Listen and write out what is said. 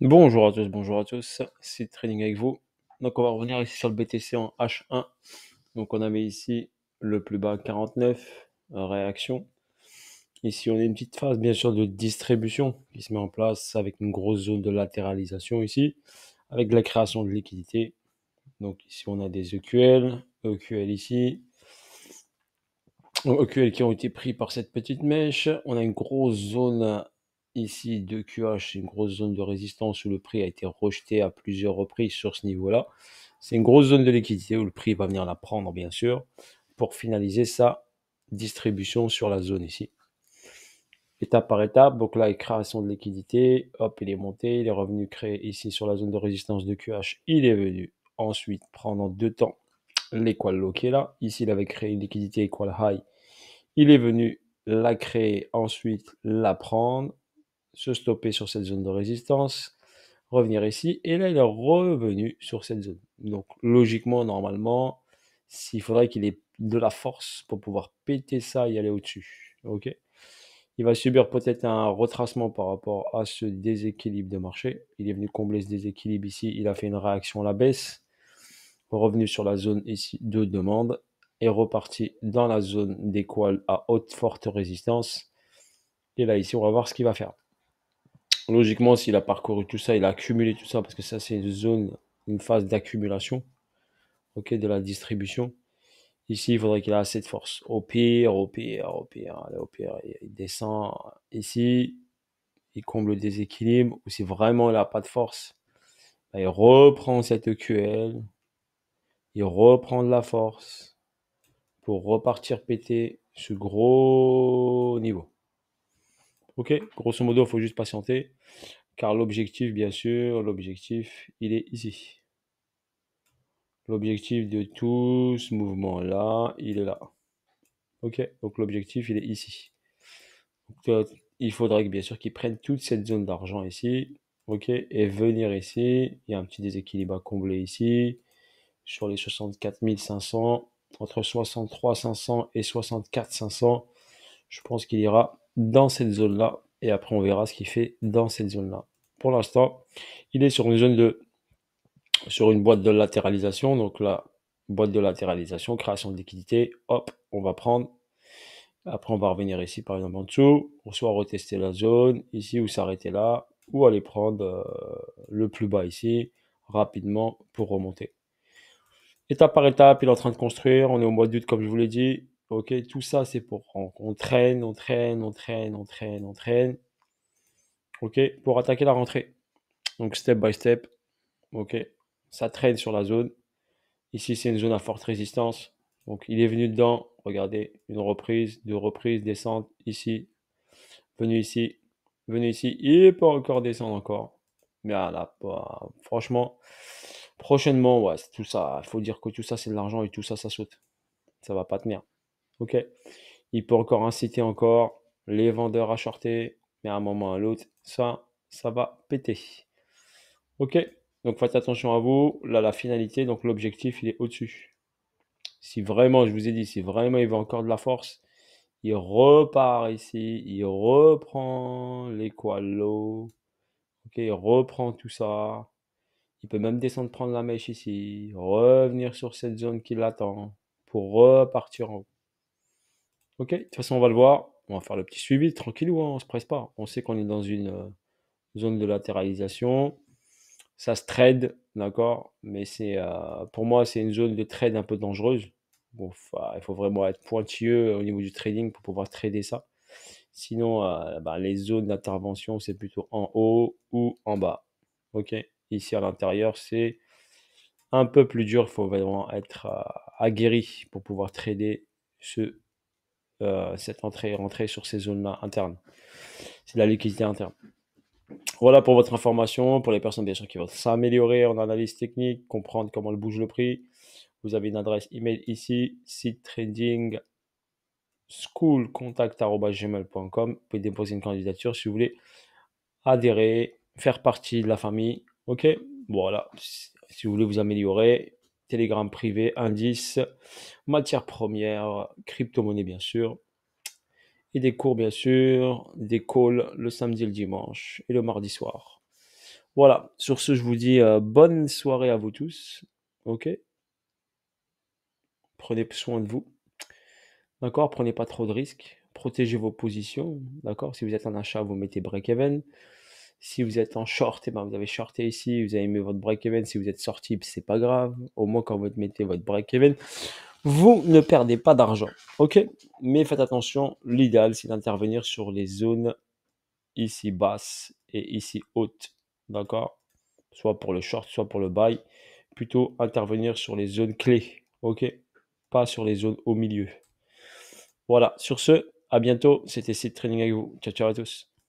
Bonjour à tous, bonjour à tous, c'est Trading avec vous. Donc on va revenir ici sur le BTC en H1. Donc on avait ici le plus bas 49, euh, réaction. Ici on a une petite phase bien sûr de distribution qui se met en place avec une grosse zone de latéralisation ici, avec la création de liquidité. Donc ici on a des EQL, EQL ici, EQL qui ont été pris par cette petite mèche. On a une grosse zone Ici, de qh une grosse zone de résistance où le prix a été rejeté à plusieurs reprises sur ce niveau-là. C'est une grosse zone de liquidité où le prix va venir la prendre, bien sûr, pour finaliser sa distribution sur la zone ici. Étape par étape, donc là, création de liquidité, hop, il est monté, il est revenu créer ici sur la zone de résistance de QH, il est venu ensuite prendre en deux temps l'équal low là. Ici, il avait créé une liquidité equal high. Il est venu la créer, ensuite la prendre, se stopper sur cette zone de résistance, revenir ici, et là il est revenu sur cette zone. Donc logiquement, normalement, il faudrait qu'il ait de la force pour pouvoir péter ça et aller au-dessus. Ok il va subir peut-être un retracement par rapport à ce déséquilibre de marché. Il est venu combler ce déséquilibre ici. Il a fait une réaction à la baisse, revenu sur la zone ici de demande et reparti dans la zone des d'équal à haute forte résistance. Et là ici, on va voir ce qu'il va faire logiquement, s'il a parcouru tout ça, il a accumulé tout ça, parce que ça, c'est une zone, une phase d'accumulation ok de la distribution. Ici, il faudrait qu'il ait assez de force. Au pire, au pire, au pire, au pire, il descend. Ici, il comble le déséquilibre. Ou si vraiment il n'a pas de force, bah, il reprend cette QL, Il reprend de la force pour repartir péter ce gros niveau. Ok, grosso modo, il faut juste patienter, car l'objectif, bien sûr, l'objectif, il est ici. L'objectif de tout ce mouvement-là, il est là. Ok, donc l'objectif, il est ici. il faudrait bien sûr qu'il prenne toute cette zone d'argent ici, ok, et venir ici. Il y a un petit déséquilibre à combler ici, sur les 64 500, entre 63 500 et 64 500. Je pense qu'il ira dans cette zone-là. Et après, on verra ce qu'il fait dans cette zone-là. Pour l'instant, il est sur une zone de. sur une boîte de latéralisation. Donc là, boîte de latéralisation, création de liquidité. Hop, on va prendre. Après, on va revenir ici, par exemple, en dessous, On soit retester la zone, ici, ou s'arrêter là, ou aller prendre euh, le plus bas ici, rapidement, pour remonter. Étape par étape, il est en train de construire. On est au mois d'août, comme je vous l'ai dit. Ok, tout ça, c'est pour. On, traîne, on traîne, on traîne, on traîne, on traîne. Ok, pour attaquer la rentrée. Donc, step by step. Ok, ça traîne sur la zone. Ici, c'est une zone à forte résistance. Donc, il est venu dedans. Regardez, une reprise, deux reprises, descente ici. Venu ici, venu ici. Il peut encore descendre encore. Mais là, franchement, prochainement, ouais, tout ça. Il faut dire que tout ça, c'est de l'argent et tout ça, ça saute. Ça va pas tenir. Ok. Il peut encore inciter encore les vendeurs à shorter, mais à un moment ou à l'autre, ça, ça va péter. Ok. Donc faites attention à vous. Là, la finalité, donc l'objectif, il est au-dessus. Si vraiment, je vous ai dit, si vraiment il veut encore de la force, il repart ici, il reprend les koalos Ok, il reprend tout ça. Il peut même descendre prendre la mèche ici, revenir sur cette zone qui l'attend pour repartir en haut. Ok, de toute façon, on va le voir. On va faire le petit suivi, tranquille, ou hein, on ne se presse pas. On sait qu'on est dans une euh, zone de latéralisation. Ça se trade, d'accord Mais c'est, euh, pour moi, c'est une zone de trade un peu dangereuse. il faut vraiment être pointilleux euh, au niveau du trading pour pouvoir trader ça. Sinon, ben, les zones d'intervention, c'est plutôt en haut ou en bas. Ok Ici, à l'intérieur, c'est un peu plus dur. Il faut vraiment être aguerri pour pouvoir trader ce euh, cette entrée rentrée sur ces zones internes. C'est de la liquidité interne. Voilà pour votre information, pour les personnes bien sûr qui veulent s'améliorer en analyse technique, comprendre comment le bouge le prix. Vous avez une adresse email ici, site trading schoolcontact.gmail.com. Vous pouvez déposer une candidature si vous voulez adhérer, faire partie de la famille. Ok, voilà. Si vous voulez vous améliorer, Telegram privé, indice, matières premières, crypto monnaie bien sûr, et des cours bien sûr, des calls le samedi le dimanche et le mardi soir. Voilà, sur ce je vous dis euh, bonne soirée à vous tous, ok Prenez soin de vous, d'accord Prenez pas trop de risques, protégez vos positions, d'accord Si vous êtes en achat, vous mettez break-even. Si vous êtes en short, et eh ben vous avez shorté ici, vous avez mis votre break-even. Si vous êtes sorti, c'est pas grave. Au moins, quand vous mettez votre break-even, vous ne perdez pas d'argent. OK Mais faites attention, l'idéal, c'est d'intervenir sur les zones ici basses et ici hautes. D'accord Soit pour le short, soit pour le buy. Plutôt intervenir sur les zones clés. OK Pas sur les zones au milieu. Voilà, sur ce, à bientôt. C'était Site Training avec vous. Ciao, ciao à tous.